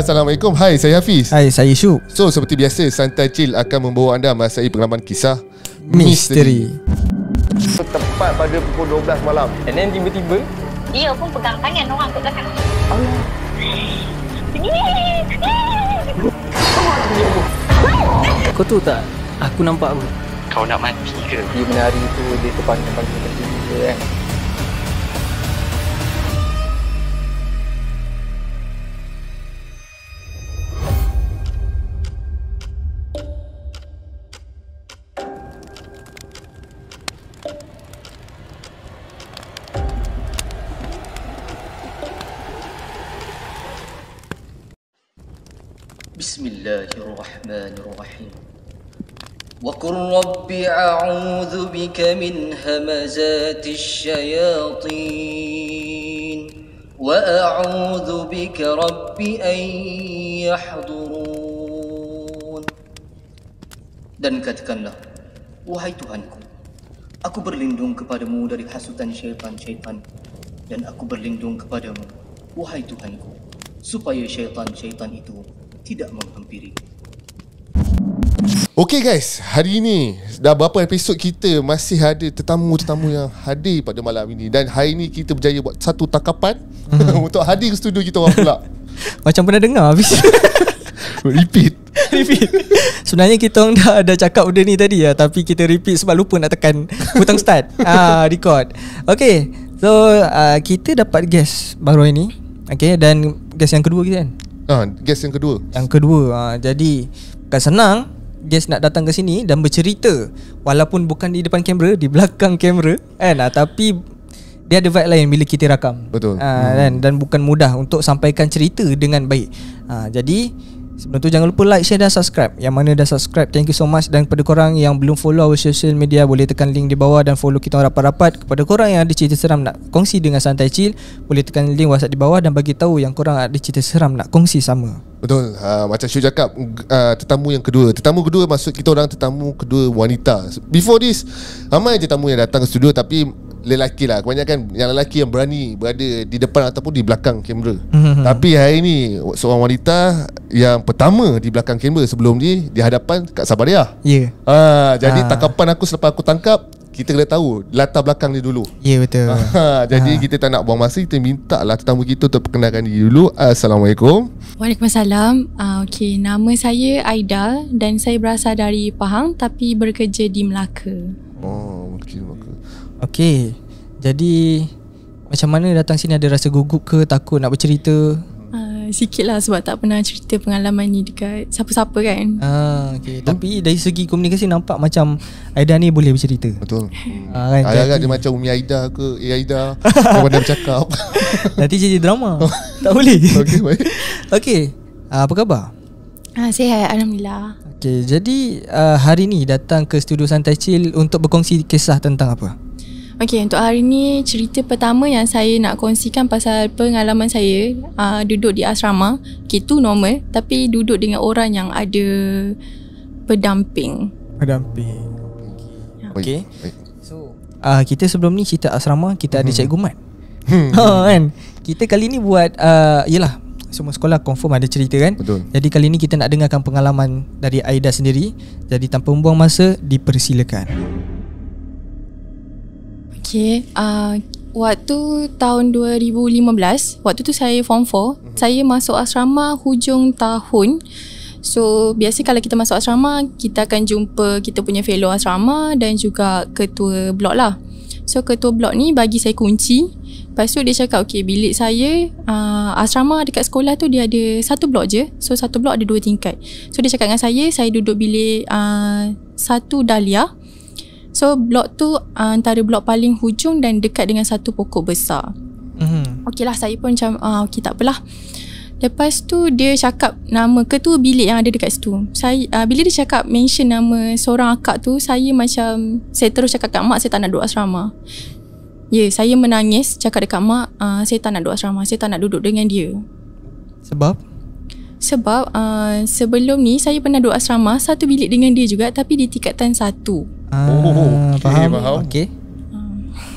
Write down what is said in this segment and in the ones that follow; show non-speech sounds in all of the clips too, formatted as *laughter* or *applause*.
Assalamualaikum Hai saya Hafiz Hai saya Syu So seperti biasa Santai Chill akan membawa anda Masai pengalaman kisah Misteri, misteri. Tepat pada pukul 12 malam And then tiba-tiba Dia pun pegang tangan orang kat belakang Allah kau tahu tak? Aku nampak apa? Kau nak mati ke? Dia menari tu, dia terbang-terbang ke sini ke kan? Eh? وقل رب أعوذ بك من همزات الشياطين وأعوذ بك رب أن يحضرون dan katakanlah wahai Tuhanku aku berlindung kepadamu dari hasutan syaitan-syaitan dan aku berlindung kepadamu wahai Tuhanku supaya syaitan-syaitan itu tidak menghampiri Okay guys, hari ini dah berapa episod kita masih ada tetamu-tetamu yang hadir pada malam ini dan hari ini kita berjaya buat satu takapan hmm. *laughs* untuk hadir ke studio kita orang pula. *laughs* Macam pernah dengar habis. *laughs* repeat. repeat. Sebenarnya kita orang dah ada cakap benda ni tadi ya tapi kita repeat sebab lupa nak tekan butang start. ah, record. Okay So uh, kita dapat guest baru ini. Okay dan guest yang kedua kita kan. Ah, guest yang kedua. Yang kedua. Ah, jadi bukan senang guest nak datang ke sini dan bercerita walaupun bukan di depan kamera di belakang kamera kan ah, tapi dia ada vibe lain bila kita rakam betul uh, hmm. dan dan bukan mudah untuk sampaikan cerita dengan baik uh, jadi Sebelum tu jangan lupa like, share dan subscribe Yang mana dah subscribe, thank you so much Dan kepada korang yang belum follow our social media Boleh tekan link di bawah dan follow kita rapat-rapat Kepada korang yang ada cerita seram nak kongsi dengan Santai Chill Boleh tekan link whatsapp di bawah dan bagi tahu yang korang ada cerita seram nak kongsi sama Betul, uh, macam Syu cakap uh, Tetamu yang kedua Tetamu kedua maksud kita orang tetamu kedua wanita Before this, ramai je tetamu yang datang ke studio Tapi lelaki lah Kebanyakan yang lelaki yang berani Berada di depan ataupun di belakang kamera mhm. Tapi hari ni Seorang wanita Yang pertama di belakang kamera Sebelum ni Di hadapan Kak Sabariah yeah. ah, Jadi ah. tangkapan aku selepas aku tangkap kita kena tahu latar belakang dia dulu Ya yeah, betul ah, ha, Jadi ha. kita tak nak buang masa Kita minta lah tetamu kita untuk perkenalkan diri dulu Assalamualaikum Waalaikumsalam uh, ah, Okay nama saya Aida Dan saya berasal dari Pahang Tapi bekerja di Melaka Oh mungkin Melaka Okey, Jadi Macam mana datang sini Ada rasa gugup ke Takut nak bercerita uh, Sikit lah Sebab tak pernah cerita Pengalaman ni dekat Siapa-siapa kan uh, okey, Betul. Tapi dari segi komunikasi Nampak macam Aida ni boleh bercerita Betul uh, *laughs* kan, Ayah jadi... dia macam Umi Aida ke Eh Aida Kau bercakap *laughs* Nanti jadi drama *laughs* oh. Tak boleh Okey baik Okey. uh, Apa khabar Ah, uh, sihat Alhamdulillah Okey, jadi uh, hari ni datang ke Studio Santai Chill untuk berkongsi kisah tentang apa? Okay untuk hari ni cerita pertama yang saya nak kongsikan pasal pengalaman saya uh, duduk di asrama. Okey, tu normal tapi duduk dengan orang yang ada pendamping. Pendamping. Ya. Okey. Okay. So, uh, kita sebelum ni cerita asrama, kita hmm. ada cikgu Mat. Ha *laughs* oh, kan. Kita kali ni buat uh, yelah semua sekolah confirm ada cerita kan. Betul. Jadi kali ni kita nak dengarkan pengalaman dari Aida sendiri. Jadi tanpa membuang masa, dipersilakan. Hmm. Okay uh, Waktu tahun 2015 Waktu tu saya form 4 mm-hmm. Saya masuk asrama hujung tahun So biasa kalau kita masuk asrama Kita akan jumpa kita punya fellow asrama Dan juga ketua blok lah So ketua blok ni bagi saya kunci Lepas tu dia cakap okay bilik saya uh, Asrama dekat sekolah tu dia ada satu blok je So satu blok ada dua tingkat So dia cakap dengan saya Saya duduk bilik uh, satu dahlia mm So blok tu uh, antara blok paling hujung dan dekat dengan satu pokok besar. Mhm. Okeylah saya pun macam ah uh, okey tak apalah. Lepas tu dia cakap nama ketua bilik yang ada dekat situ. Saya uh, bila dia cakap mention nama seorang akak tu, saya macam saya terus cakap kat mak saya tak nak duduk asrama. Ya, yeah, saya menangis cakap dekat mak, uh, saya tak nak duduk asrama, saya tak nak duduk dengan dia. Sebab sebab uh, sebelum ni saya pernah duduk asrama satu bilik dengan dia juga tapi di tingkatan satu. Ah, oh, okay, faham. faham. Okey.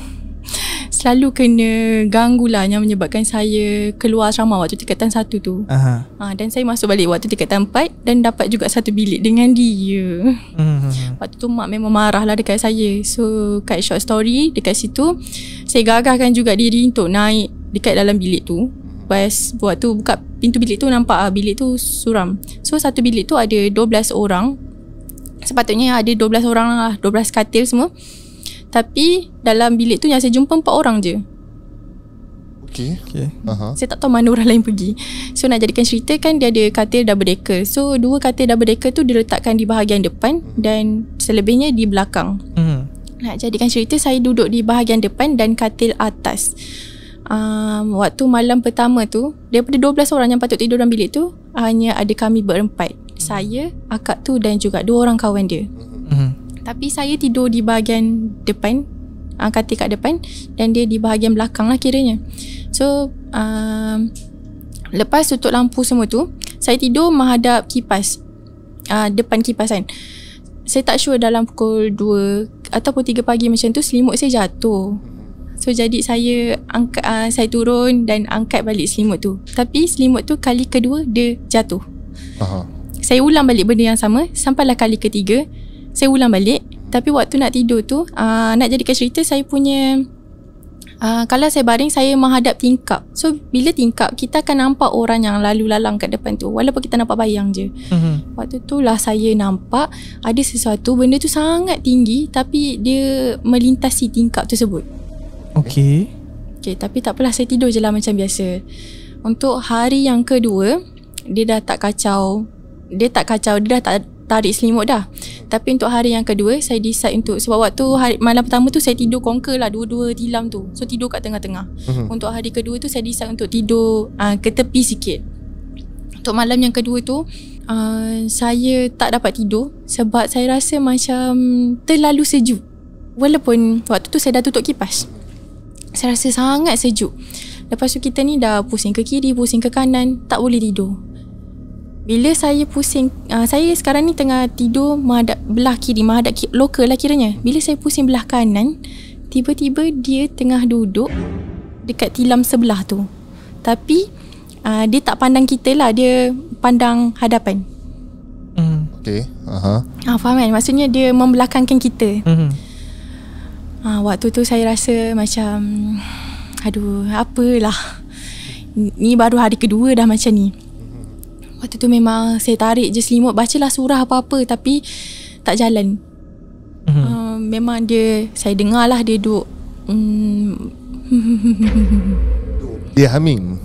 *laughs* Selalu kena ganggu lah yang menyebabkan saya keluar asrama waktu tingkatan satu tu. Aha. Ha, dan saya masuk balik waktu tingkatan empat dan dapat juga satu bilik dengan dia. Mm-hmm. Waktu tu mak memang marah lah dekat saya. So, kat short story dekat situ, saya gagahkan juga diri untuk naik dekat dalam bilik tu lepas buat tu buka pintu bilik tu nampak ah bilik tu suram. So satu bilik tu ada 12 orang. Sepatutnya ada 12 orang lah, 12 katil semua. Tapi dalam bilik tu yang saya jumpa empat orang je. Okey. Okey. Uh-huh. Saya tak tahu mana orang lain pergi. So nak jadikan cerita kan dia ada katil double decker. So dua katil double decker tu diletakkan di bahagian depan hmm. dan selebihnya di belakang. Hmm. Nak jadikan cerita saya duduk di bahagian depan dan katil atas um, waktu malam pertama tu daripada 12 orang yang patut tidur dalam bilik tu hanya ada kami berempat hmm. saya akak tu dan juga dua orang kawan dia hmm. tapi saya tidur di bahagian depan uh, katil kat depan dan dia di bahagian belakang lah kiranya so um, lepas tutup lampu semua tu saya tidur menghadap kipas uh, depan kipas kan saya tak sure dalam pukul 2 ataupun 3 pagi macam tu selimut saya jatuh So jadi saya angkat uh, ah, saya turun dan angkat balik selimut tu. Tapi selimut tu kali kedua dia jatuh. Aha. Saya ulang balik benda yang sama sampailah kali ketiga saya ulang balik tapi waktu nak tidur tu uh, nak jadikan cerita saya punya uh, kalau saya baring saya menghadap tingkap. So bila tingkap kita akan nampak orang yang lalu lalang kat depan tu walaupun kita nampak bayang je. Mm-hmm. Waktu tu lah saya nampak ada sesuatu benda tu sangat tinggi tapi dia melintasi tingkap tersebut. Okey. Okey, tapi tak apalah saya tidur je lah macam biasa. Untuk hari yang kedua, dia dah tak kacau. Dia tak kacau, dia dah tak tarik selimut dah. Tapi untuk hari yang kedua, saya decide untuk sebab waktu hari, malam pertama tu saya tidur conquer lah dua-dua tilam tu. So tidur kat tengah-tengah. Uh-huh. Untuk hari kedua tu saya decide untuk tidur uh, ke tepi sikit. Untuk malam yang kedua tu uh, Saya tak dapat tidur Sebab saya rasa macam Terlalu sejuk Walaupun Waktu tu saya dah tutup kipas saya rasa sangat sejuk Lepas tu kita ni dah pusing ke kiri Pusing ke kanan Tak boleh tidur Bila saya pusing uh, Saya sekarang ni tengah tidur Mahadap belah kiri Mahadap ki- lokal lah kiranya Bila saya pusing belah kanan Tiba-tiba dia tengah duduk Dekat tilam sebelah tu Tapi uh, Dia tak pandang kita lah Dia pandang hadapan hmm. Okay uh-huh. ah, Faham kan? Maksudnya dia membelakangkan kita uh-huh ha, waktu tu saya rasa macam aduh apalah ni baru hari kedua dah macam ni mhm. waktu tu memang saya tarik je selimut bacalah surah apa-apa tapi tak jalan uh, memang dia saya dengar lah dia duk um, hmm. *laughs* dia humming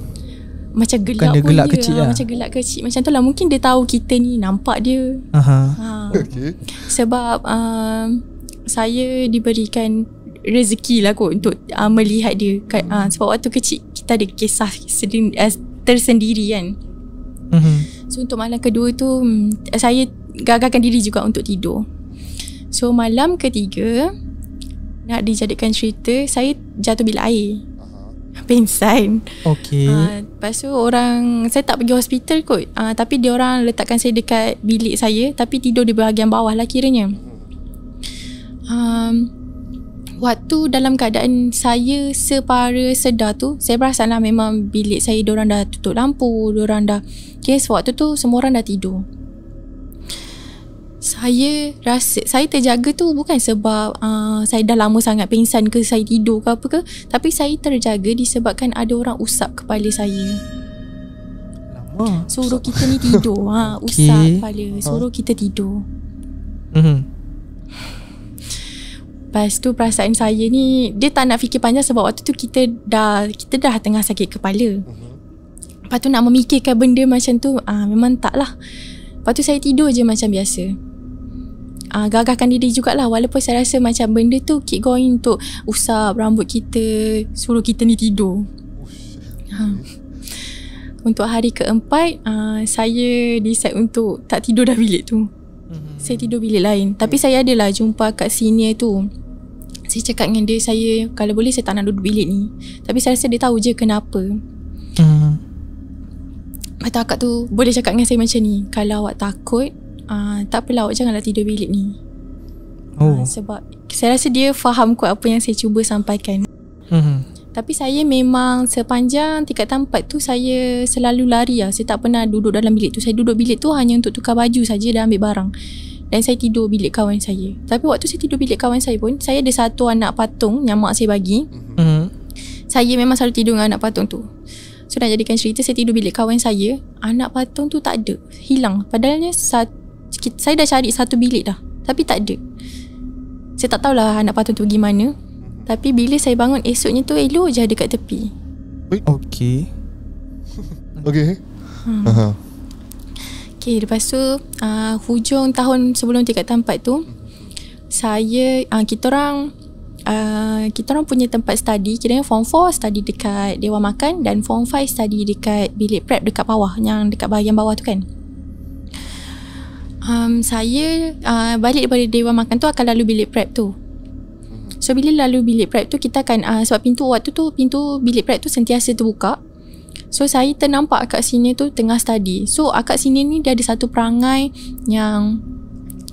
macam gelak Bukan dia gelak dia kecil ha, lah. macam gelak kecil macam tu lah mungkin dia tahu kita ni nampak dia uh-huh. ha. *laughs* okay. sebab uh, saya diberikan rezeki lah kot untuk uh, melihat dia kan, uh, sebab waktu kecil kita ada kisah eh, tersendiri kan mm-hmm. so untuk malam kedua tu hmm, saya gagalkan diri juga untuk tidur so malam ketiga nak dijadikan cerita saya jatuh bila air pensain okay. uh, ah, lepas tu orang saya tak pergi hospital kot uh, tapi dia orang letakkan saya dekat bilik saya tapi tidur di bahagian bawah lah kiranya um, waktu dalam keadaan saya separa sedar tu saya perasan lah memang bilik saya diorang dah tutup lampu diorang dah okay, so waktu tu semua orang dah tidur saya rasa saya terjaga tu bukan sebab uh, saya dah lama sangat pingsan ke saya tidur ke apa ke tapi saya terjaga disebabkan ada orang usap kepala saya suruh kita ni tidur *laughs* ha okay. kepala oh. suruh kita tidur mhm. Lepas tu perasaan saya ni Dia tak nak fikir panjang Sebab waktu tu kita dah Kita dah tengah sakit kepala uh Lepas tu nak memikirkan benda macam tu ah Memang tak lah Lepas tu saya tidur je macam biasa uh, Gagahkan diri jugalah Walaupun saya rasa macam benda tu Keep going untuk usap rambut kita Suruh kita ni tidur oh, Ha. Untuk hari keempat uh, Saya decide untuk tak tidur dah bilik tu saya tidur bilik lain Tapi saya adalah Jumpa kat senior tu Saya cakap dengan dia Saya Kalau boleh saya tak nak duduk bilik ni Tapi saya rasa dia tahu je Kenapa hmm. Mata akak tu Boleh cakap dengan saya macam ni Kalau awak takut uh, Tak apalah awak janganlah tidur bilik ni ah, Oh. Uh, sebab Saya rasa dia faham kot Apa yang saya cuba sampaikan Hmm tapi saya memang sepanjang tingkat tempat tu saya selalu lari lah. Saya tak pernah duduk dalam bilik tu. Saya duduk bilik tu hanya untuk tukar baju saja dan ambil barang dan saya tidur bilik kawan saya. Tapi waktu saya tidur bilik kawan saya pun, saya ada satu anak patung yang mak saya bagi. Mm-hmm. Saya memang selalu tidur dengan anak patung tu. So nak jadikan cerita, saya tidur bilik kawan saya, anak patung tu tak ada. Hilang. Padahalnya saya dah cari satu bilik dah. Tapi tak ada. Saya tak tahulah anak patung tu pergi mana. Tapi bila saya bangun esoknya tu elok je dekat tepi. Okay. okay. *laughs* Hmm. Uh-huh. Okay lepas tu uh, Hujung tahun sebelum tingkat tempat tu Saya uh, Kita orang uh, Kita orang punya tempat study Kiranya form 4 study dekat Dewan Makan Dan form 5 study dekat bilik prep dekat bawah Yang dekat bahagian bawah tu kan um, Saya uh, balik daripada Dewan Makan tu Akan lalu bilik prep tu So bila lalu bilik prep tu Kita akan uh, Sebab pintu waktu tu Pintu bilik prep tu sentiasa terbuka So saya ternampak akak senior tu tengah study So akak senior ni dia ada satu perangai yang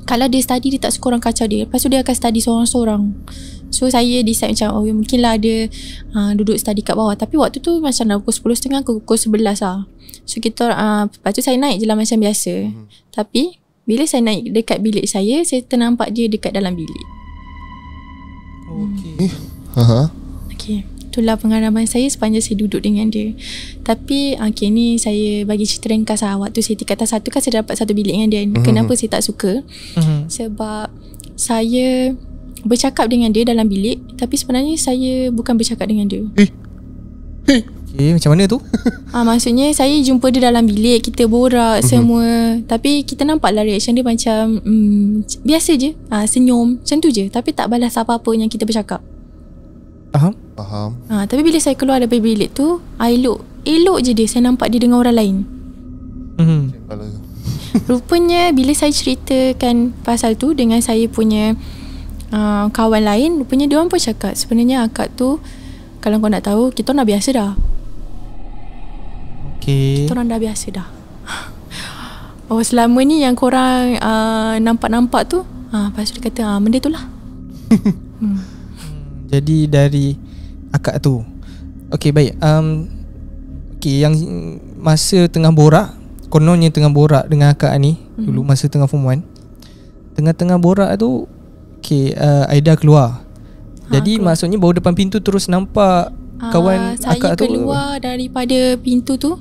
Kalau dia study dia tak suka orang kacau dia Lepas tu dia akan study seorang-seorang So saya decide macam oh, ya, mungkin lah dia uh, duduk study kat bawah Tapi waktu tu macam dah pukul 10.30 ke pukul 11 lah So kita, uh, ah, lepas tu saya naik je lah macam biasa hmm. Tapi bila saya naik dekat bilik saya Saya ternampak dia dekat dalam bilik Okay hmm. Haha itulah pengalaman saya sepanjang saya duduk dengan dia. Tapi ah, okay, ni saya bagi cerita ringkas lah. Waktu saya tingkat atas satu kan saya dapat satu bilik dengan dia. Mm-hmm. Kenapa saya tak suka? Mm-hmm. Sebab saya bercakap dengan dia dalam bilik. Tapi sebenarnya saya bukan bercakap dengan dia. Eh? Eh? Okay, eh, macam mana tu? *laughs* Ah ha, maksudnya saya jumpa dia dalam bilik. Kita borak mm-hmm. semua. Tapi kita nampak lah reaction dia macam... Mm, biasa je. Ha, senyum. Macam tu je. Tapi tak balas apa-apa yang kita bercakap. Faham? Faham. Ha, tapi bila saya keluar dari bilik tu, I look. Elok je dia. Saya nampak dia dengan orang lain. Mm-hmm. *laughs* Rupanya bila saya ceritakan pasal tu dengan saya punya uh, kawan lain, rupanya dia orang pun cakap sebenarnya akak tu kalau kau nak tahu, kita orang dah biasa dah. Okay. Kita orang dah biasa dah. *laughs* Oh selama ni yang korang uh, nampak-nampak tu ah uh, pasal dia kata ah uh, benda itulah. *laughs* hmm. Jadi dari akak tu. Okey baik. Um okey yang masa tengah borak, kononnya tengah borak dengan akak ni mm-hmm. dulu masa tengah form 1. Tengah-tengah borak tu okey uh, Aida keluar. Ha, Jadi aku. maksudnya bawa depan pintu terus nampak uh, kawan saya akak tu keluar daripada pintu tu.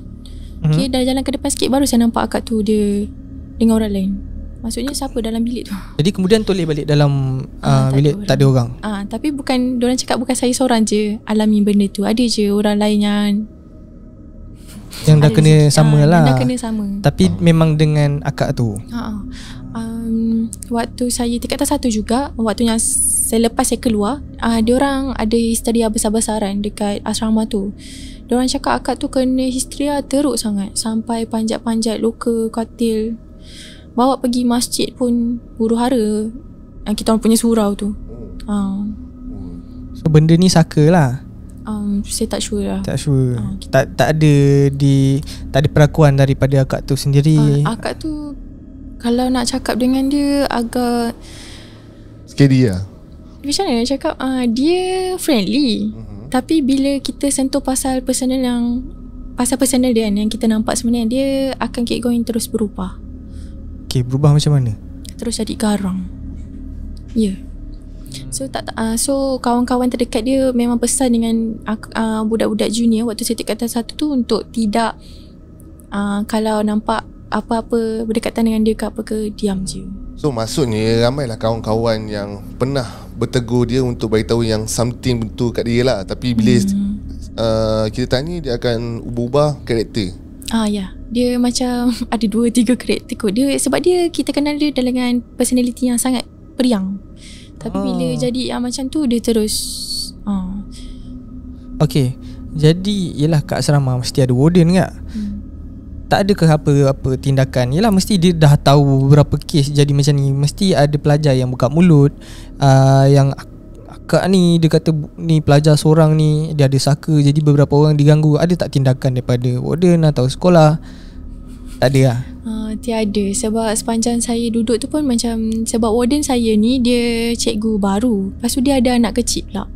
Okey mm-hmm. dah jalan ke depan sikit baru saya nampak akak tu dia dengan orang lain. Maksudnya siapa dalam bilik tu? Jadi kemudian toleh balik dalam ha, uh, tak bilik ada tak ada orang. Ah, ha, tapi bukan orang cakap bukan saya seorang je alami benda tu. Ada je orang lain yang yang dah kena sama samalah. Ah, dah kena sama. Tapi ha. memang dengan akak tu. Ha. Um, waktu saya tingkat satu juga, waktu yang saya lepas saya keluar, ah uh, dia orang ada histeria besar-besaran dekat asrama tu. Orang cakap akak tu kena histeria teruk sangat sampai panjat-panjat luka katil bawa pergi masjid pun huru hara yang kita punya surau tu. Ha. So benda ni saka lah. Um, saya tak sure lah. Tak sure. Ha. Tak tak ada di tak ada perakuan daripada akak tu sendiri. Ha, akak tu kalau nak cakap dengan dia agak scary lah. Macam mana nak cakap uh, Dia friendly uh-huh. Tapi bila kita sentuh pasal personal yang Pasal personal dia kan Yang kita nampak sebenarnya Dia akan keep going terus berubah Okey, berubah macam mana? Terus jadi garang. Ya. Yeah. So tak uh, so kawan-kawan terdekat dia memang pesan dengan uh, budak-budak junior waktu saya kata satu tu untuk tidak uh, kalau nampak apa-apa berdekatan dengan dia ke apa ke diam je. So maksudnya ramailah kawan-kawan yang pernah bertegur dia untuk beritahu yang something betul kat dia lah tapi bila hmm. uh, kita tanya dia akan ubah-ubah karakter. Ah ya, dia macam *laughs* ada dua tiga karakter kot. Dia sebab dia kita kenal dia dengan personality yang sangat periang. Tapi ah. bila jadi yang macam tu dia terus ah. Okey. Jadi ialah kat asrama mesti ada warden kan? Tak ada ke apa-apa tindakan ialah mesti dia dah tahu Berapa kes jadi macam ni Mesti ada pelajar yang buka mulut uh, Yang kak ni dia kata ni pelajar seorang ni dia ada saka jadi beberapa orang diganggu ada tak tindakan daripada warden atau sekolah tak ada lah uh, tiada sebab sepanjang saya duduk tu pun macam sebab warden saya ni dia cikgu baru lepas tu dia ada anak kecil pula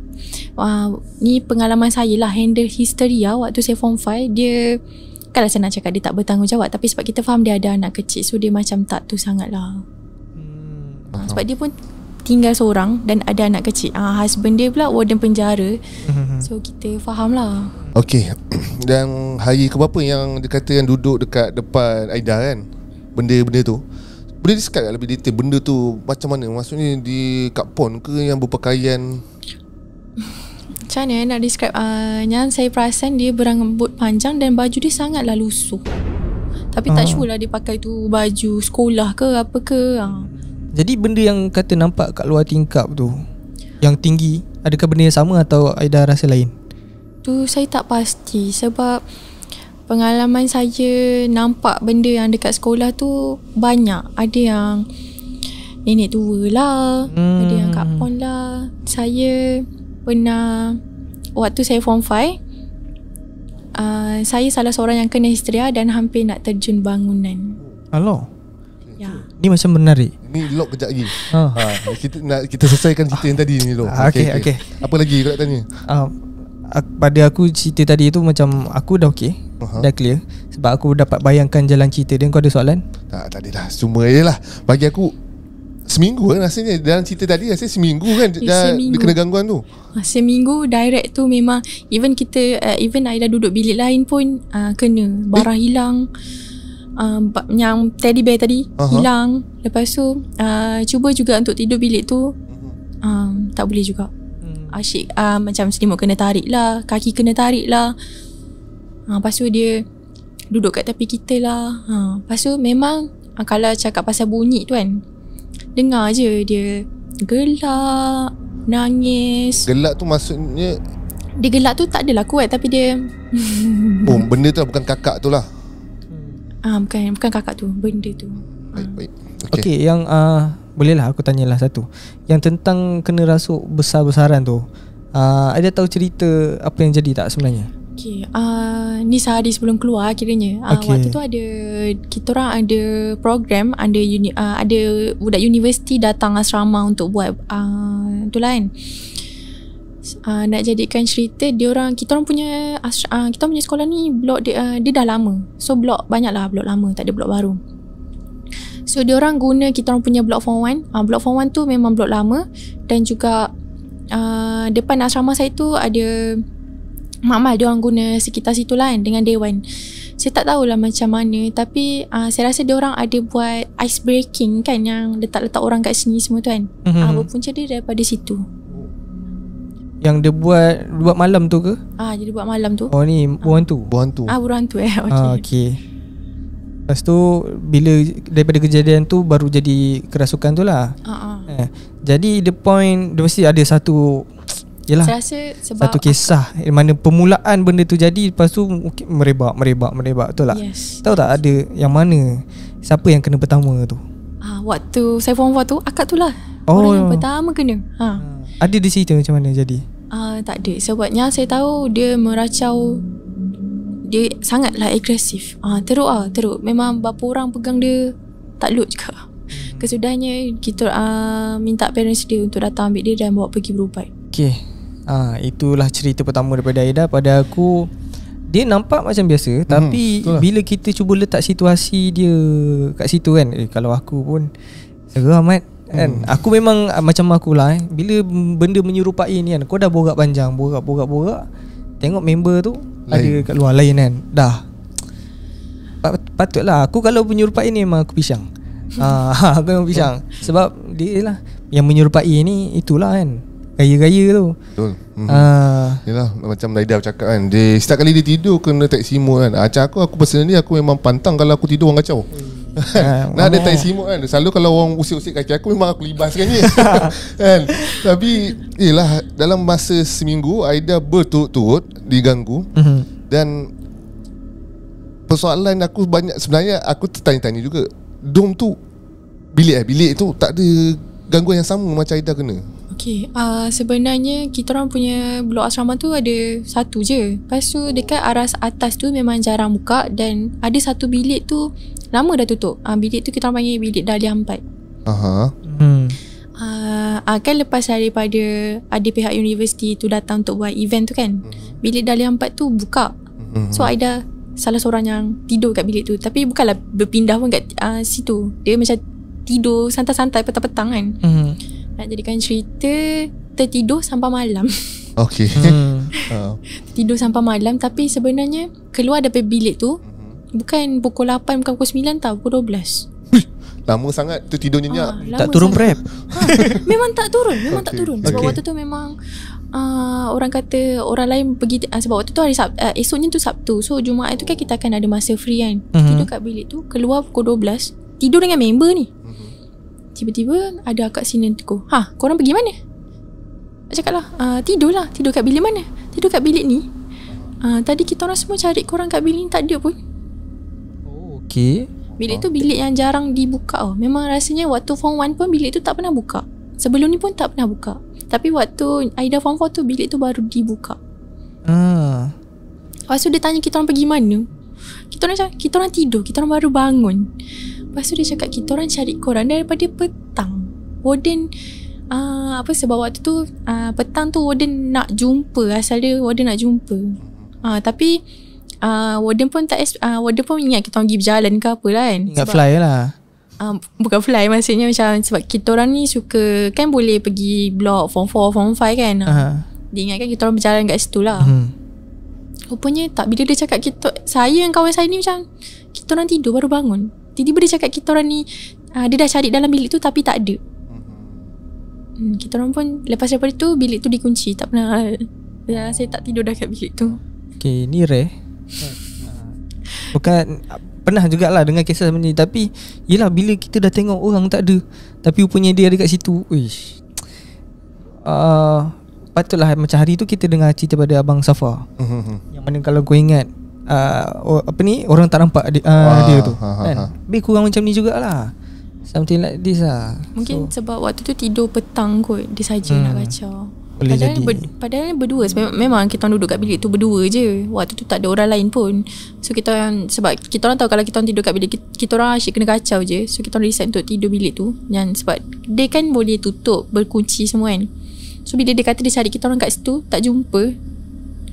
uh, ni pengalaman saya lah handle history lah waktu saya form 5 dia kalau saya nak cakap dia tak bertanggungjawab tapi sebab kita faham dia ada anak kecil so dia macam tak tu sangat lah hmm. ah, sebab dia pun tinggal seorang dan ada anak kecil. Ah, husband dia pula warden penjara. Mhm. So kita faham lah. Okay. *clears throat* Dan hari ke berapa yang dikatakan yang duduk dekat depan Aida kan? Benda-benda tu. Boleh discuss lebih detail benda tu macam mana? Maksudnya di kat pon ke yang berpakaian? Macam mana eh, nak describe? Uh, yang saya perasan dia berambut panjang dan baju dia sangatlah lusuh. Tapi tak uh. sure lah dia pakai tu baju sekolah ke apa ke. Uh. Jadi benda yang kata nampak kat luar tingkap tu Yang tinggi Adakah benda yang sama atau Aida rasa lain? Tu saya tak pasti sebab pengalaman saya nampak benda yang dekat sekolah tu banyak. Ada yang nenek tua lah, hmm. ada yang kat hmm. pon lah. Saya pernah waktu saya form 5, uh, saya salah seorang yang kena histeria dan hampir nak terjun bangunan. Hello? Ya ni macam menarik. Ni lock kejap lagi. Oh. Ha. Kita nak kita selesaikan cerita yang tadi ni lo. Ah, okey okey. Okay. Okay. Apa lagi kau nak tanya? Uh, pada aku cerita tadi tu macam aku dah okey. Uh-huh. Dah clear sebab aku dapat bayangkan jalan cerita dia. Kau ada soalan? Tak tak adalah. Cuma ialah bagi aku Seminggu kan rasanya Dalam cerita tadi Rasanya seminggu kan eh, Dah seminggu. kena gangguan tu ah, Seminggu Direct tu memang Even kita uh, Even I duduk bilik lain pun uh, Kena Barang eh. hilang uh, yang teddy bear tadi uh-huh. hilang. Lepas tu uh, cuba juga untuk tidur bilik tu uh, tak boleh juga. Hmm. Asyik uh, macam selimut kena tarik lah, kaki kena tarik lah. Uh, lepas tu dia duduk kat tepi kita lah. Uh, lepas tu memang uh, kalau cakap pasal bunyi tu kan dengar je dia gelak, nangis. Gelak tu maksudnya dia gelak tu tak adalah kuat tapi dia Oh benda tu lah bukan kakak tu lah Ah uh, bukan bukan kakak tu, benda tu. Okey, okay, yang uh, ah, bolehlah aku tanyalah satu. Yang tentang kena rasuk besar-besaran tu. Uh, ada tahu cerita apa yang jadi tak sebenarnya? Okey, uh, ni sehari sebelum keluar akhirnya. Uh, okay. Waktu tu ada kita orang ada program ada uni, uh, ada budak universiti datang asrama untuk buat uh, tu lain. Lah kan uh, nak jadikan cerita dia orang kita orang punya uh, kita punya sekolah ni blok dia, uh, dia dah lama. So blok banyaklah blok lama tak ada blok baru. So dia orang guna kita orang punya blok form 1. Uh, blok form 1 tu memang blok lama dan juga uh, depan asrama saya tu ada Mamal dia orang guna sekitar situ lah kan dengan Dewan. Saya tak tahulah macam mana tapi uh, saya rasa dia orang ada buat ice breaking kan yang letak-letak orang kat sini semua tu kan. Mm-hmm. Uh, berpunca dia daripada situ. Yang dia buat buat malam tu ke? Ah, jadi buat malam tu. Oh ni, buan tu. Buan tu. Ah, buan tu ah, eh. Ah, okey. Ah, okay. Lepas tu bila daripada kejadian tu baru jadi kerasukan tu lah. Ah ah. Eh, jadi the point dia mesti ada satu yalah. Saya rasa sebab satu kisah aku... Eh, mana permulaan benda tu jadi lepas tu okay, merebak merebak merebak tu lah. Yes. Tahu tak ada yang mana siapa yang kena pertama tu? Ah, waktu saya form 4 tu akak tu lah. Oh. Orang yang pertama kena. Ha. Hmm. Ada di situ macam mana jadi? Ah uh, tak ada. Sebabnya saya tahu dia meracau dia sangatlah agresif. Ah uh, teruk ah, teruk. Memang berapa orang pegang dia tak lut juga. Hmm. Kesudahnya kita uh, minta parents dia untuk datang ambil dia dan bawa pergi berubat. Okey. Ah uh, itulah cerita pertama daripada Aida pada aku dia nampak macam biasa hmm tapi itulah. bila kita cuba letak situasi dia kat situ kan eh kalau aku pun seru amat kan? kan hmm. aku memang ah, macam aku lah eh. bila benda menyerupai ni kan kau dah borak panjang borak borak borak tengok member tu lain. ada kat luar lain kan dah Pat- patutlah aku kalau menyerupai ni memang aku pisang uh, *laughs* *laughs* aku memang pisang sebab dia lah yang menyerupai ni itulah kan gaya-gaya tu betul hmm uh, yalah macam Laida cakap kan dia setiap kali dia tidur kena taksi mu kan Acah aku aku personally aku memang pantang kalau aku tidur orang kacau hmm nah, dia tak simut kan Selalu kalau orang usik-usik kaki aku Memang aku libas kan *laughs* kan? Tapi Yelah Dalam masa seminggu Aida berturut-turut Diganggu mm-hmm. Dan Persoalan aku banyak Sebenarnya aku tertanya-tanya juga Dom tu Bilik eh Bilik tu tak ada Gangguan yang sama macam Aida kena Okay, uh, sebenarnya kita orang punya blok asrama tu ada satu je. Lepas tu dekat aras atas tu memang jarang buka dan ada satu bilik tu lama dah tutup. Uh, bilik tu kita orang panggil bilik Dahlia 4. Aha. Uh-huh. Hmm. Uh, kan lepas daripada ada pihak universiti tu datang untuk buat event tu kan mhm. bilik Dahlia 4 tu buka mhm. so Aida salah seorang yang tidur kat bilik tu tapi bukanlah berpindah pun kat uh, situ dia macam tidur santai-santai petang-petang kan mm-hmm nak jadikan cerita tertidur sampai malam. Okey. Hmm. *laughs* Oh. tidur sampai malam tapi sebenarnya keluar dari bilik tu mhm. bukan pukul 8 bukan pukul 9 tau pukul 12. Lama sangat tu tidurnya ah, nyenyak Tak turun prep ha, Memang tak turun Memang okay. tak turun Sebab okay. waktu tu memang uh, Orang kata Orang lain pergi uh, Sebab waktu tu hari Sab, uh, Esoknya tu Sabtu So Jumaat tu kan kita akan ada masa free kan uh-huh. Tidur kat bilik tu Keluar pukul 12 Tidur dengan member ni tiba-tiba ada akak sini yang tegur. Ha, korang pergi mana? Aku cakap lah, uh, tidur lah. Tidur kat bilik mana? Tidur kat bilik ni. Uh, tadi kita orang semua cari korang kat bilik ni, tak ada pun. Oh, okay. Bilik tu ah, bilik yang jarang dibuka oh. Memang rasanya waktu form 1 pun bilik tu tak pernah buka. Sebelum ni pun tak pernah buka. Tapi waktu Aida form 4 tu bilik tu baru dibuka. Ah. Lepas tu dia tanya kita orang pergi mana. Kita orang kita orang tidur, kita orang baru bangun. Lepas tu dia cakap Kita orang cari korang Daripada petang Warden uh, Apa sebab waktu tu uh, Petang tu Warden nak jumpa Asal dia Warden nak jumpa uh, Tapi uh, Warden pun tak uh, Warden pun ingat Kita orang pergi berjalan ke apa lah kan Nak fly lah Uh, bukan fly maksudnya macam sebab kita orang ni suka kan boleh pergi blok form 4 form 5 kan uh-huh. dia ingatkan kita orang berjalan kat situ lah uh rupanya tak bila dia cakap kita saya dan kawan saya ni macam kita orang tidur baru bangun Tiba-tiba dia cakap kita orang ni uh, Dia dah cari dalam bilik tu tapi tak ada mhm. hmm, Kita orang pun lepas daripada tu bilik tu dikunci Tak pernah Ya Saya tak tidur dah kat bilik tu Okay ni rare *laughs* Bukan Pernah jugalah dengan kisah macam ni Tapi Yelah bila kita dah tengok orang tak ada Tapi rupanya dia ada kat situ Uish uh, Patutlah macam hari tu kita dengar cerita pada Abang Safa mhm. Yang mana kalau kau ingat uh, apa ni orang tak nampak di, uh, ah, dia tu ha, ha, kan ha, ha, ha. kurang macam ni jugalah something like this lah mungkin so, sebab waktu tu tidur petang kot dia saja hmm, nak kacau padahal ber, padahal berdua sebab memang kita orang duduk kat bilik tu berdua je waktu tu tak ada orang lain pun so kita orang sebab kita orang tahu kalau kita orang tidur kat bilik kita, kita orang asyik kena kacau je so kita orang decide untuk tidur bilik tu yang sebab dia kan boleh tutup berkunci semua kan so bila dia kata dia cari kita orang kat situ tak jumpa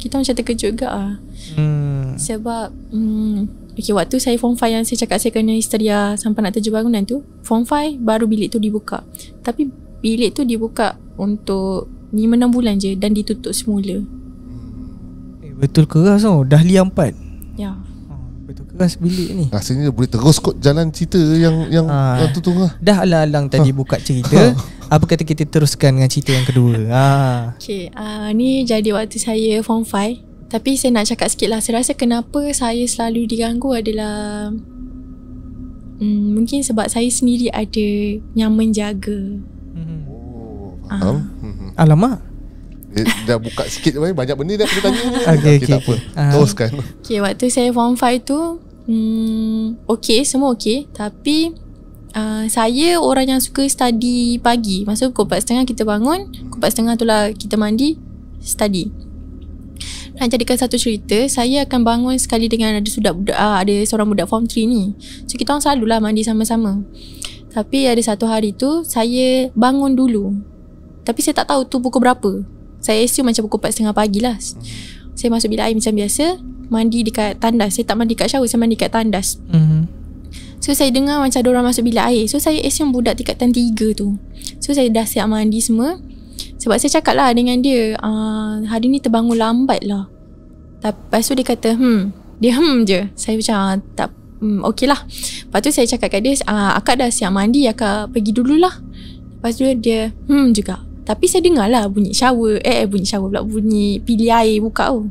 kita macam terkejut juga ah hmm. Sebab hmm, Okay waktu saya form 5 Yang saya cakap saya kena histeria Sampai nak terjun bangunan tu Form 5 Baru bilik tu dibuka Tapi Bilik tu dibuka Untuk 5-6 bulan je Dan ditutup semula hmm. eh, Betul keras tau oh. Dah liam 4 Ya yeah. Ha, keras bilik ni Rasanya boleh terus kot jalan cerita yang yang, Aa, ha. yang tu tunggu lah. Dah alang-alang tadi ha. buka cerita ha. Apa kata kita teruskan dengan cerita yang kedua ha. Okay, uh, ni jadi waktu saya form tapi saya nak cakap sikit lah Saya rasa kenapa saya selalu diganggu adalah hmm, Mungkin sebab saya sendiri ada Yang menjaga mm-hmm. oh, ah. Hmm. Hmm. Alamak eh, Dah buka sikit Banyak benda dah kena tanya *laughs* Okay, okay, okay, tak okay. Apa. Uh, Teruskan okay, Waktu saya form 5 tu hmm, Okay semua okay Tapi Uh, saya orang yang suka study pagi Masa pukul setengah kita bangun Pukul setengah tu lah kita mandi Study nak jadikan satu cerita saya akan bangun sekali dengan ada sudah budak uh, ada seorang budak form 3 ni so kita orang selalulah mandi sama-sama tapi ada satu hari tu saya bangun dulu tapi saya tak tahu tu pukul berapa saya assume macam pukul 4.30 pagi lah saya masuk bilik air macam biasa mandi dekat tandas saya tak mandi kat shower saya mandi kat tandas mm mm-hmm. So saya dengar macam ada orang masuk bilik air. So saya assume budak tingkatan 3 tu. So saya dah siap mandi semua. Sebab saya cakap lah dengan dia uh, Hari ni terbangun lambat lah Lepas tu dia kata hmm Dia hmm je Saya macam ah, tak hmm, Okay lah Lepas tu saya cakap kat dia uh, Akak dah siap mandi Akak pergi dululah Lepas tu dia hmm juga Tapi saya dengar lah bunyi shower Eh, eh bunyi shower pula Bunyi pilih air buka tu oh.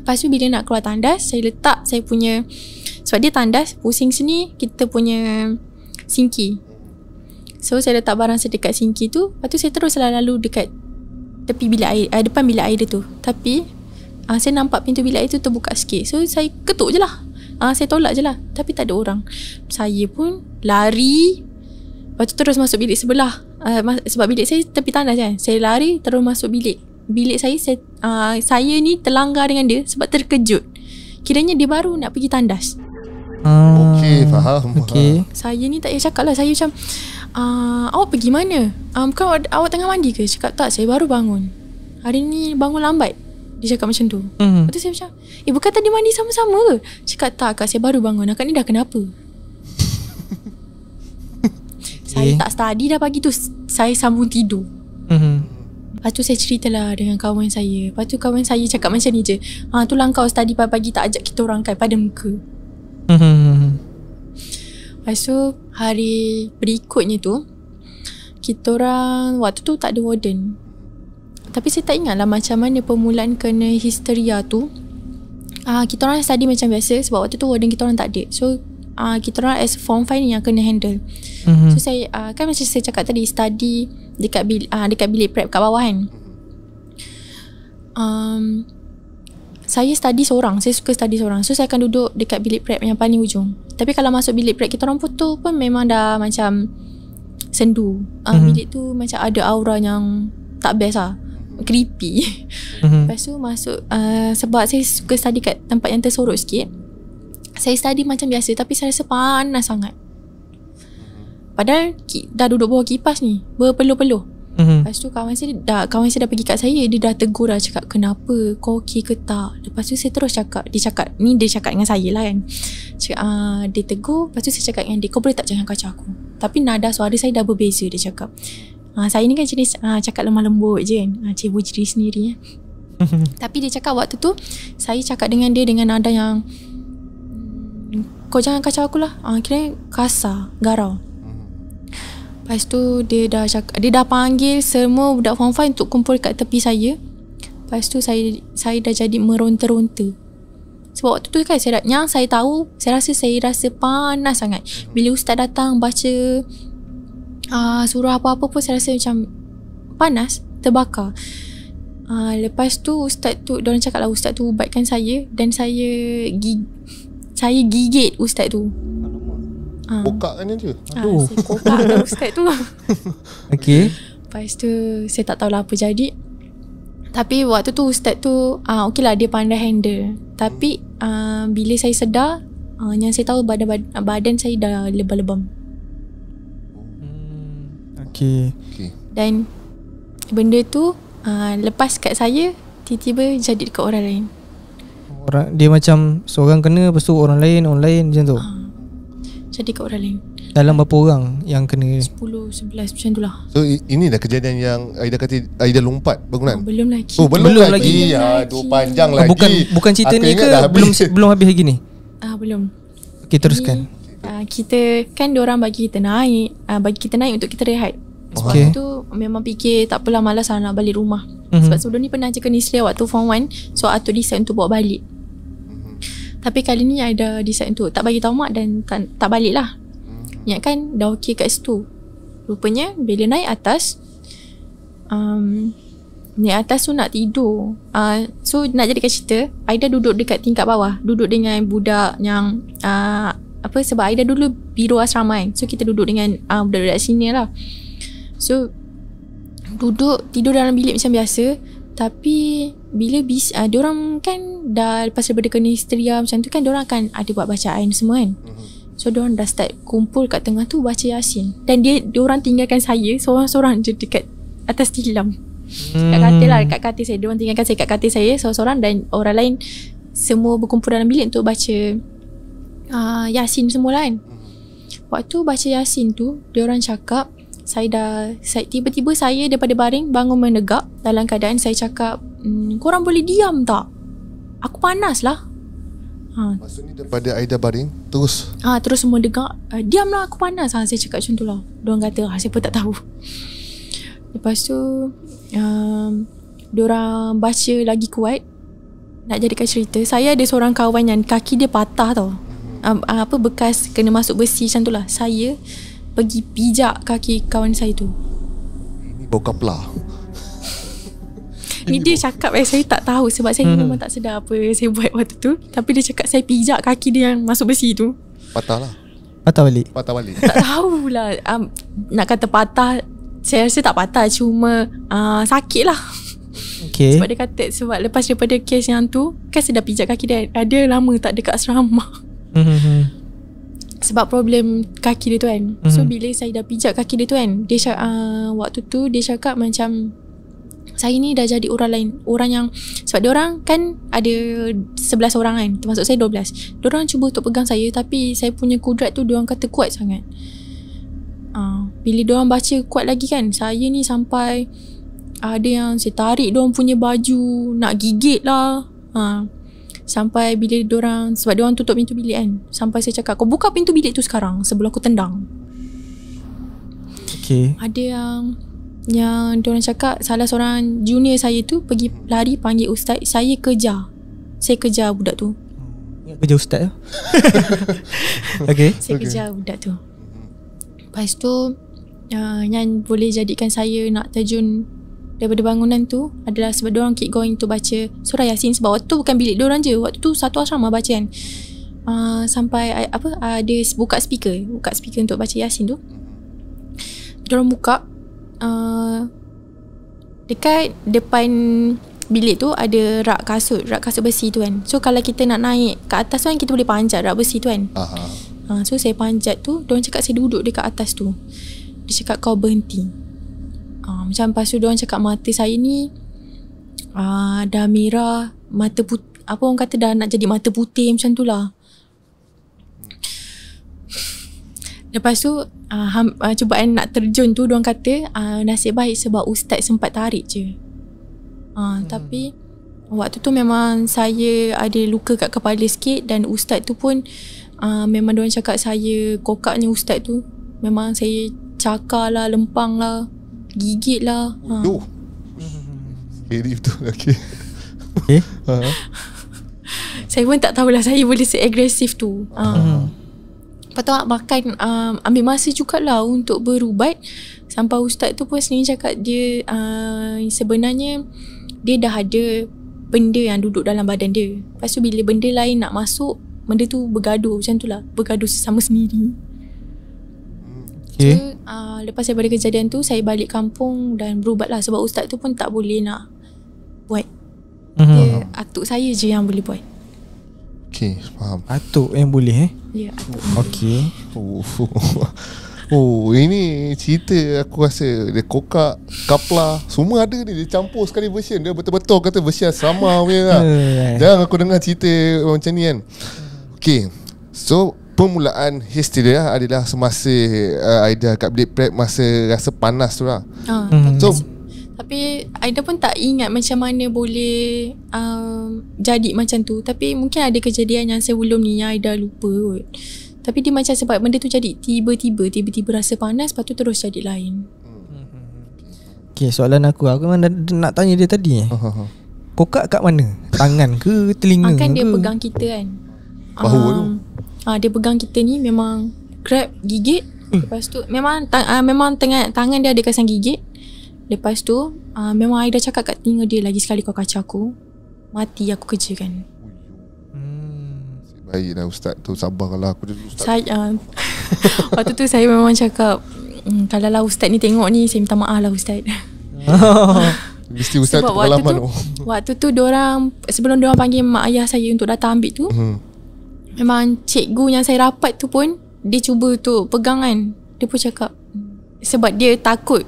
Lepas tu bila nak keluar tandas Saya letak saya punya Sebab dia tandas Pusing sini Kita punya Sinki So saya letak barang saya dekat sinki tu Lepas tu saya terus lalu dekat Tepi bilik air uh, Depan bilik air dia tu Tapi uh, Saya nampak pintu bilik air tu terbuka sikit So saya ketuk je lah uh, Saya tolak je lah Tapi tak ada orang Saya pun Lari Lepas tu terus masuk bilik sebelah uh, mas- Sebab bilik saya tepi tanah kan Saya lari Terus masuk bilik Bilik saya saya, uh, saya ni terlanggar dengan dia Sebab terkejut Kiranya dia baru nak pergi tandas Okay faham Okay Saya ni tak payah cakap lah Saya macam uh, awak pergi mana? Uh, ah, bukan awak, awak tengah mandi ke? Cakap tak, saya baru bangun. Hari ni bangun lambat. Dia cakap macam tu. Mm-hmm. Lepas tu saya macam, eh bukan tadi mandi sama-sama ke? Cakap tak, kak saya baru bangun. Akak ni dah kenapa? okay. *laughs* Saya eh. tak study dah pagi tu. Saya sambung tidur. Mm-hmm. Lepas tu saya ceritalah dengan kawan saya. Lepas tu kawan saya cakap macam ni je. Ha, tu lah kau study pagi-pagi tak ajak kita orang kan pada muka. Mhm, mhm, mhm. Lepas tu hari berikutnya tu kita orang waktu tu tak ada warden. Tapi saya tak ingat lah macam mana permulaan kena histeria tu. Ah uh, kita orang study macam biasa sebab waktu tu warden kita orang tak ada. So ah uh, kita orang as form 5 ni yang kena handle. Mm-hmm. So saya uh, kan macam saya cakap tadi study dekat bil ah uh, dekat bilik prep kat bawah kan. Um, saya study seorang Saya suka study seorang So saya akan duduk Dekat bilik prep yang paling ujung tapi kalau masuk bilik break kita orang foto pun memang dah macam sendu. Uh, mm-hmm. Bilik tu macam ada aura yang tak biasa lah. Creepy. Mm-hmm. Lepas tu masuk, uh, sebab saya suka study kat tempat yang tersorot sikit. Saya study macam biasa tapi saya rasa panas sangat. Padahal dah duduk bawah kipas ni. Berpeluh-peluh. Mm-hmm. Lepas tu kawan saya dah kawan saya dah pergi kat saya dia dah tegur dah cakap kenapa kau okey ke tak. Lepas tu saya terus cakap dia cakap ni dia cakap dengan saya lah kan. Cakap uh, dia tegur lepas tu saya cakap dengan dia kau boleh tak jangan kacau aku. Tapi nada suara saya dah berbeza dia cakap. Uh, saya ni kan jenis uh, cakap lemah lembut je kan. Uh, cibu jiri sendiri ya. Mm-hmm. Tapi dia cakap waktu tu saya cakap dengan dia dengan nada yang kau jangan kacau aku lah. Uh, kira kasar, garau. Lepas tu dia dah cak dia dah panggil semua budak form 5 untuk kumpul kat tepi saya. Lepas tu saya saya dah jadi meronta-ronta. Sebab waktu tu kan saya dah, yang saya tahu, saya rasa saya rasa panas sangat. Bila ustaz datang baca uh, surah apa-apa pun saya rasa macam panas, terbakar. Uh, lepas tu ustaz tu, diorang cakap lah ustaz tu ubatkan saya dan saya gig, saya gigit ustaz tu. Hello ha. Ah. Bokak kan dia ah, Aduh ha, Saya kopak ustaz tu *laughs* Okay Lepas tu Saya tak tahulah apa jadi Tapi waktu tu ustaz tu uh, ah, Okay lah dia pandai handle Tapi uh, Bila saya sedar uh, Yang saya tahu badan, badan, badan saya dah lebam-lebam hmm. okay. okay Dan Benda tu uh, Lepas kat saya Tiba-tiba jadi dekat orang lain orang, Dia macam Seorang kena Lepas tu orang lain Orang lain macam tu uh jadi kat orang lain Dalam berapa orang yang kena 10, 11 macam lah. So ini dah kejadian yang Aida kata Aida lompat bangunan oh, Belum lagi oh, belum, belum, lagi, lagi. Ya, Aduh panjang oh, lagi Bukan bukan cerita Aku ni ke habis. belum, belum habis lagi ni Ah Belum Okay ini, teruskan uh, Kita kan orang bagi kita naik uh, Bagi kita naik untuk kita rehat sebab okay. tu memang fikir tak apalah malas lah nak balik rumah mm-hmm. Sebab sebelum ni pernah cakap ni selia waktu form 1 So atur decide untuk bawa balik tapi kali ni I dah decide untuk tak bagi tahu mak dan tak, tak balik lah. Hmm. Ingat kan dah okey kat situ. Rupanya bila naik atas um, Naik atas tu nak tidur uh, So nak jadikan cerita Aida duduk dekat tingkat bawah Duduk dengan budak yang uh, apa sebab Aida dulu biru asrama kan so kita duduk dengan uh, budak-budak senior lah so duduk tidur dalam bilik macam biasa tapi bila bis uh, ah, orang kan dah lepas daripada kena histeria ah, macam tu kan orang akan ada buat bacaan semua kan. Mm-hmm. So diorang dah start kumpul kat tengah tu baca Yasin. Dan dia dia orang tinggalkan saya seorang-seorang je dekat atas tilam. Hmm. Kat katil lah kat katil saya Diorang tinggalkan saya kat katil saya Seorang-seorang dan orang lain Semua berkumpul dalam bilik tu baca uh, Yasin semua lah kan mhm. Waktu baca Yasin tu dia orang cakap saya dah tiba-tiba saya daripada baring bangun menegak dalam keadaan saya cakap mmm, korang boleh diam tak aku panas lah ha. maksudnya daripada Aida baring terus ha, terus semua degak uh, diamlah aku panas ha, saya cakap macam tu lah diorang kata ha, siapa tak tahu lepas tu um, diorang baca lagi kuat nak jadikan cerita saya ada seorang kawan yang kaki dia patah tau hmm. um, apa bekas kena masuk besi macam tu lah saya pergi pijak kaki kawan saya tu Ini bokap lah ini dia cakap eh saya tak tahu sebab saya hmm. memang tak sedar apa saya buat waktu tu Tapi dia cakap saya pijak kaki dia yang masuk besi tu Patah lah Patah balik Patah balik Tak tahulah um, Nak kata patah Saya rasa tak patah cuma uh, sakit lah Okay. Sebab dia kata sebab lepas daripada kes yang tu Kan saya dah pijak kaki dia Dia lama tak dekat asrama mm-hmm sebab problem kaki dia tu kan mm-hmm. so mhm. bila saya dah pijak kaki dia tu kan dia uh, waktu tu dia cakap macam saya ni dah jadi orang lain orang yang sebab dia orang kan ada 11 orang kan termasuk saya 12 dia orang cuba untuk pegang saya tapi saya punya kudrat tu dia orang kata kuat sangat uh, bila dia orang baca kuat lagi kan saya ni sampai ada yang saya tarik dia orang punya baju nak gigit lah Ha. Sampai bila diorang Sebab diorang tutup pintu bilik kan Sampai saya cakap Kau buka pintu bilik tu sekarang Sebelum aku tendang Okay Ada yang Yang diorang cakap Salah seorang junior saya tu Pergi lari panggil ustaz Saya kejar Saya kejar budak tu hmm. Kejar ustaz ya? lah *laughs* Okay Saya okay. kejar budak tu Lepas tu uh, Yang boleh jadikan saya Nak terjun daripada bangunan tu adalah sebab orang keep going to baca surah Yasin sebab waktu tu bukan bilik diorang je waktu tu satu asrama baca kan uh, sampai uh, apa ada uh, buka speaker buka speaker untuk baca Yasin tu diorang buka uh, dekat depan bilik tu ada rak kasut rak kasut besi tu kan so kalau kita nak naik ke atas tu kan kita boleh panjat rak besi tu kan uh-huh. uh, so saya panjat tu diorang cakap saya duduk dekat atas tu dia cakap kau berhenti uh, Macam lepas tu Diorang cakap mata saya ni uh, Dah merah Mata put, Apa orang kata Dah nak jadi mata putih Macam tu lah Lepas tu uh, ham, uh, Cubaan nak terjun tu Diorang kata uh, Nasib baik Sebab ustaz sempat tarik je uh, hmm. Tapi Waktu tu memang Saya ada luka kat kepala sikit Dan ustaz tu pun uh, Memang diorang cakap Saya kokaknya ustaz tu Memang saya cakar lah, lempang lah gigit lah. Ha. Duh. Oh. Ha. Kerif tu. Okay. Okay. Eh? ha. Saya pun tak tahulah saya boleh seagresif tu. Ha. Hmm. Lepas tu makan, um, ambil masa juga lah untuk berubat. Sampai ustaz tu pun sendiri cakap dia uh, sebenarnya dia dah ada benda yang duduk dalam badan dia. Lepas tu bila benda lain nak masuk, benda tu bergaduh macam tu lah. Bergaduh sesama sendiri okay. tu uh, Lepas daripada kejadian tu Saya balik kampung Dan berubat lah Sebab ustaz tu pun tak boleh nak Buat uh-huh. Atuk saya je yang boleh buat Okay faham Atuk yang boleh eh Ya yeah, Okay Oh, *laughs* oh, ini cerita aku rasa Dia kokak, kapla Semua ada ni, dia campur sekali version Dia betul-betul kata version sama punya lah *laughs* Jangan aku dengar cerita macam ni kan Okay, so permulaan hysteria adalah semasa uh, Aida kat bilik prep masa rasa panas tu lah. Ah, hmm. so tapi Aida pun tak ingat macam mana boleh um, jadi macam tu. Tapi mungkin ada kejadian yang sebelum ni yang Aida lupa kot. Tapi dia macam sebab benda tu jadi tiba-tiba, tiba-tiba rasa panas lepas tu terus jadi lain. Okay, soalan aku. Aku memang nak tanya dia tadi. Eh. Ha, ha, ha. Kokak kat mana? Tangan ke telinga Akan ke? Akan dia pegang kita kan. Bahu um, tu? Ah uh, dia pegang kita ni memang grab gigit hmm. lepas tu memang tang, uh, ah, memang tengah tangan dia ada kesan gigit lepas tu uh, memang Aida cakap kat telinga dia lagi sekali kau kacau aku mati aku kerja kan hmm. dah ustaz tu sabarlah aku dulu ustaz saya, uh, *laughs* waktu tu saya memang cakap mm, kalau lah ustaz ni tengok ni saya minta maaf lah ustaz *laughs* Mesti ustaz Sebab tu waktu tu, oh. Waktu tu Sebelum diorang panggil mak ayah saya Untuk datang ambil tu hmm. Memang cikgu yang saya rapat tu pun Dia cuba tu pegang kan Dia pun cakap Sebab dia takut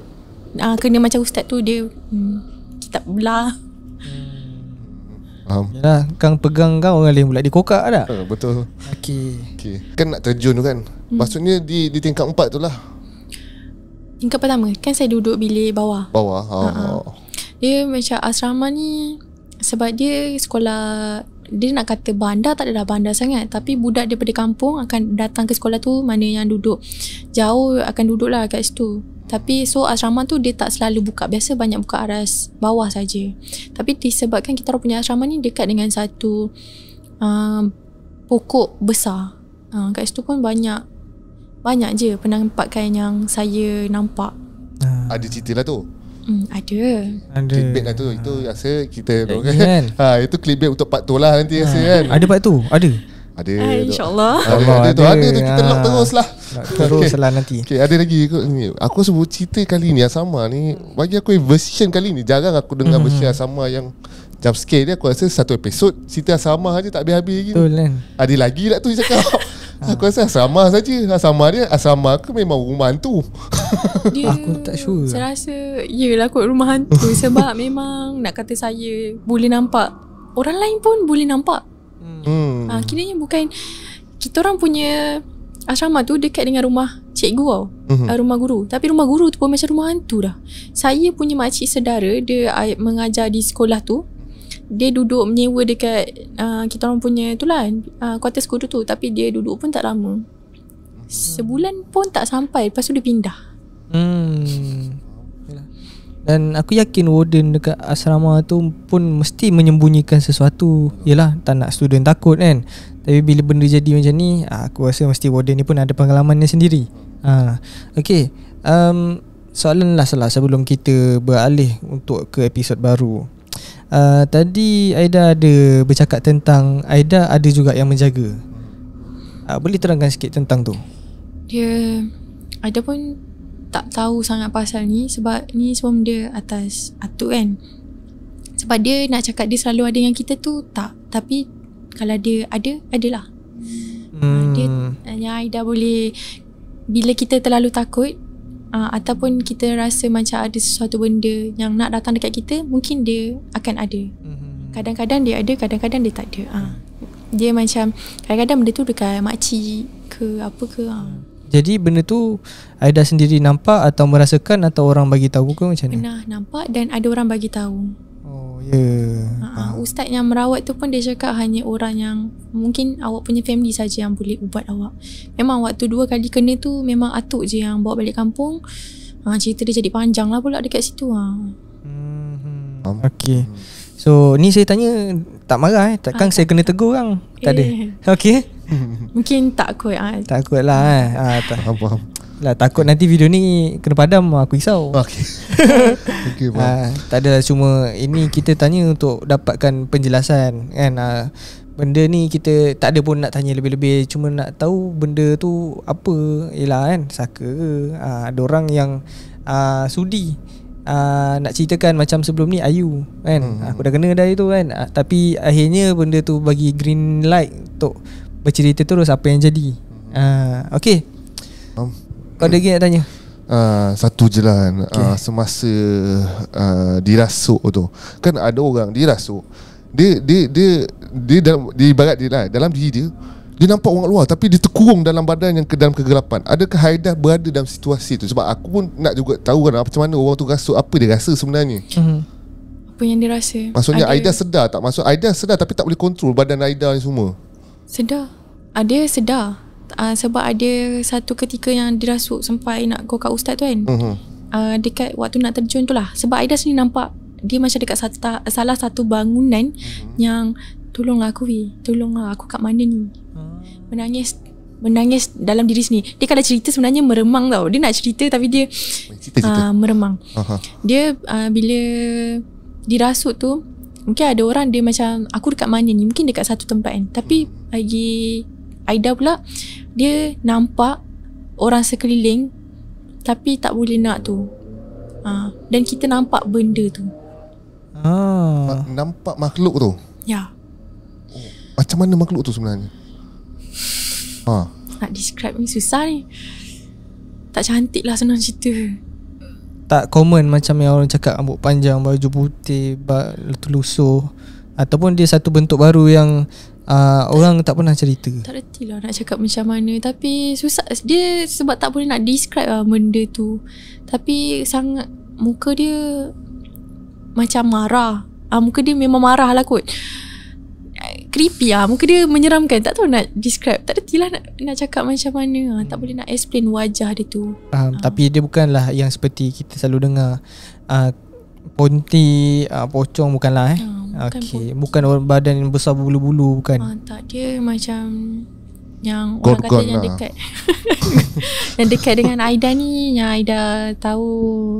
uh, Kena macam ustaz tu Dia hmm, Kita belah Faham Yalah Kang pegang kau orang lain pula Dia kokak tak? Uh, ah, betul okay. okay. Kan nak terjun tu kan hmm. Maksudnya di, di tingkat empat tu lah Tingkat pertama Kan saya duduk bilik bawah Bawah oh. Uh-huh. Dia macam asrama ni Sebab dia sekolah dia nak kata bandar tak adalah bandar sangat tapi budak daripada kampung akan datang ke sekolah tu mana yang duduk jauh akan duduk lah kat situ tapi so asrama tu dia tak selalu buka biasa banyak buka aras bawah saja tapi disebabkan kita punya asrama ni dekat dengan satu uh, pokok besar uh, kat situ pun banyak banyak je penampakan yang saya nampak ah. ada cerita lah tu Mm, ada. Ada. Clickbait kan tu. Ha. Itu ah. rasa kita tahu kan. kan. Ha, itu clickbait untuk part tu lah nanti rasa ah. kan. Ada part ah, tu? Ada. Ada. InsyaAllah. Ada, ada, ada, ada, tu. Ada tu. Kita ha. lock terus lah. Lock terus okay. lah nanti. *laughs* Okay, ada lagi. Aku, ni, aku rasa cerita kali ni yang sama ni. Bagi aku version kali ni. Jarang aku dengar mm-hmm. version yang sama yang jump scare dia. Aku rasa satu episod. Cerita yang sama je tak habis-habis lagi. Betul kan. Ada lagi lah tu cakap. *laughs* Aku rasa asrama saja Asrama dia Asrama ke memang rumah hantu *laughs* dia, Aku tak sure Saya rasa Yelah kot rumah hantu Sebab memang Nak kata saya Boleh nampak Orang lain pun boleh nampak hmm. ha, Kiranya bukan Kita orang punya Asrama tu dekat dengan rumah cikgu tau hmm Rumah guru Tapi rumah guru tu pun macam rumah hantu dah Saya punya makcik sedara Dia ah, mengajar di sekolah tu dia duduk menyewa dekat uh, kita orang punya tu lah uh, quarter school tu tapi dia duduk pun tak lama sebulan pun tak sampai lepas tu dia pindah hmm dan aku yakin warden dekat asrama tu pun mesti menyembunyikan sesuatu yalah tak nak student takut kan tapi bila benda jadi macam ni ah, aku rasa mesti warden ni pun ada pengalamannya sendiri ha okey um, soalan lah salah sebelum kita beralih untuk ke episod baru uh, tadi Aida ada bercakap tentang Aida ada juga yang menjaga. Uh, boleh terangkan sikit tentang tu? Dia yeah, Aida pun tak tahu sangat pasal ni sebab ni semua dia atas atuk kan. Sebab dia nak cakap dia selalu ada yang kita tu tak. Tapi kalau dia ada, adalah. Hmm. Dia yang Aida boleh bila kita terlalu takut uh, ataupun kita rasa macam ada sesuatu benda yang nak datang dekat kita mungkin dia akan ada mhm. kadang-kadang dia ada kadang-kadang dia tak ada uh. dia macam kadang-kadang benda tu dekat makcik ke apa ke uh. jadi benda tu Aida sendiri nampak atau merasakan atau orang bagi tahu ke macam mana pernah nampak dan ada orang bagi tahu Oh ya. Yeah. Uh-huh. Ah, ustaz yang merawat tu pun dia cakap hanya orang yang mungkin awak punya family saja yang boleh ubat awak. Memang waktu dua kali kena tu memang atuk je yang bawa balik kampung. uh, cerita dia jadi panjang lah pula dekat situ ah. Ha. Hmm. Okey. Hmm. So ni saya tanya tak marah eh. Takkan uh, saya kena tegur orang. Eh. Tak ada. Eh. Okey. *laughs* mungkin tak kuat ah. Tak kuatlah eh. Ah tak apa lah takut nanti video ni kena padam aku risau. Okey. *laughs* Okey. Ha, ah, tak adalah cuma ini kita tanya untuk dapatkan penjelasan kan. Ha, benda ni kita tak ada pun nak tanya lebih-lebih cuma nak tahu benda tu apa ialah kan saka ke ha, ada orang yang ha, sudi ha, nak ceritakan macam sebelum ni Ayu kan. Hmm. Aku dah kena dari tu kan. Ha, tapi akhirnya benda tu bagi green light untuk bercerita terus apa yang jadi. Hmm. Ah, ha, Um. Kau ada lagi nak tanya? Uh, satu je lah kan okay. uh, ah, Semasa uh, Dirasuk tu Kan ada orang Dirasuk Dia Dia Dia, dia dalam Di barat dia lah Dalam diri dia Dia nampak orang luar Tapi dia terkurung dalam badan Yang ke dalam kegelapan Adakah Haidah berada dalam situasi tu Sebab aku pun nak juga tahu kan Macam mana orang tu rasuk Apa dia rasa sebenarnya mm-hmm. Apa yang dia rasa Maksudnya ada. Aida sedar tak Maksud Aida sedar Tapi tak boleh kontrol Badan Aida ni semua Sedar Ada sedar uh, sebab ada satu ketika yang dirasuk sampai nak go kat ustaz tu kan uh-huh. uh, dekat waktu nak terjun tu lah sebab Aida sini nampak dia macam dekat sata, salah satu bangunan uh-huh. yang tolonglah aku weh tolonglah aku kat mana ni uh-huh. menangis menangis dalam diri sini dia kalau cerita sebenarnya meremang tau dia nak cerita tapi dia uh, meremang uh dia uh, bila dirasuk tu mungkin ada orang dia macam aku dekat mana ni mungkin dekat satu tempat kan tapi uh lagi Aida pula dia nampak orang sekeliling tapi tak boleh nak tu. Ha, dan kita nampak benda tu. Ah. Nampak makhluk tu? Ya. Oh, macam mana makhluk tu sebenarnya? Ha. Nak describe ni susah ni. Tak cantik lah senang cerita. Tak common macam yang orang cakap rambut panjang, baju putih, bak, lusuh. Ataupun dia satu bentuk baru yang uh, orang tak pernah cerita. Tak reti lah nak cakap macam mana tapi susah dia sebab tak boleh nak describe lah benda tu. Tapi sangat muka dia macam marah. Ah uh, muka dia memang marah lah kot. Creepy lah Muka dia menyeramkan Tak tahu nak describe Tak ada lah nak, nak cakap macam mana ah, Tak boleh nak explain Wajah dia tu um, uh. Tapi dia bukanlah Yang seperti kita selalu dengar uh, Ponti uh, pocong bukanlah eh. Ha, bukan okay. Ponti. bukan badan yang besar bulu-bulu bukan. Ha, tak dia macam yang God orang kata God yang lah. dekat *laughs* yang dekat dengan Aida ni yang Aida tahu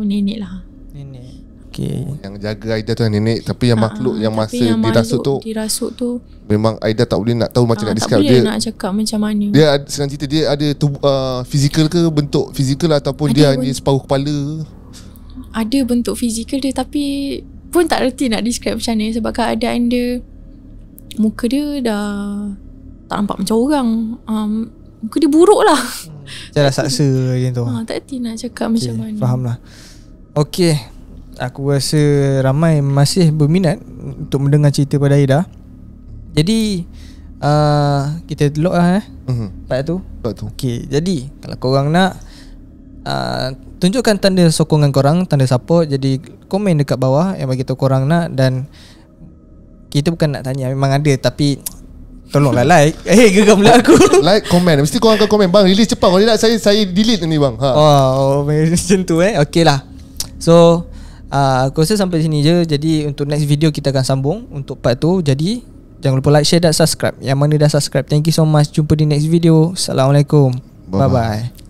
nenek lah. Nenek. Okay. Yang jaga Aida tu nenek Tapi yang makhluk Yang masa yang dirasuk tu Dirasuk tu Memang Aida tak boleh nak tahu Macam Aa, nak Tak boleh nak cakap macam mana Dia senang cerita Dia ada tubuh uh, Physical ke Bentuk physical Ataupun ada dia pun. hanya separuh kepala ada bentuk fizikal dia tapi pun tak reti nak describe macam ni sebab keadaan kan dia muka dia dah tak nampak macam orang um, muka dia buruk lah hmm. macam dah saksa macam tu ha, tak reti nak cakap okay, macam mana faham lah Okay Aku rasa ramai masih berminat Untuk mendengar cerita pada Aida Jadi uh, Kita telok lah eh uh-huh. Part tu Part tu Okay jadi Kalau korang nak uh, tunjukkan tanda sokongan korang, tanda support jadi komen dekat bawah yang bagi tahu korang nak dan kita bukan nak tanya memang ada tapi tolonglah like. Hey *laughs* eh, gegam pula aku. *laughs* like, komen. Mesti korang akan komen bang, release cepat. Kalau tidak saya saya delete ni bang. Ha. Oh, *laughs* macam tu eh. Okeylah. So Uh, aku rasa sampai sini je Jadi untuk next video kita akan sambung Untuk part tu Jadi Jangan lupa like, share dan subscribe Yang mana dah subscribe Thank you so much Jumpa di next video Assalamualaikum Bye-bye, Bye-bye.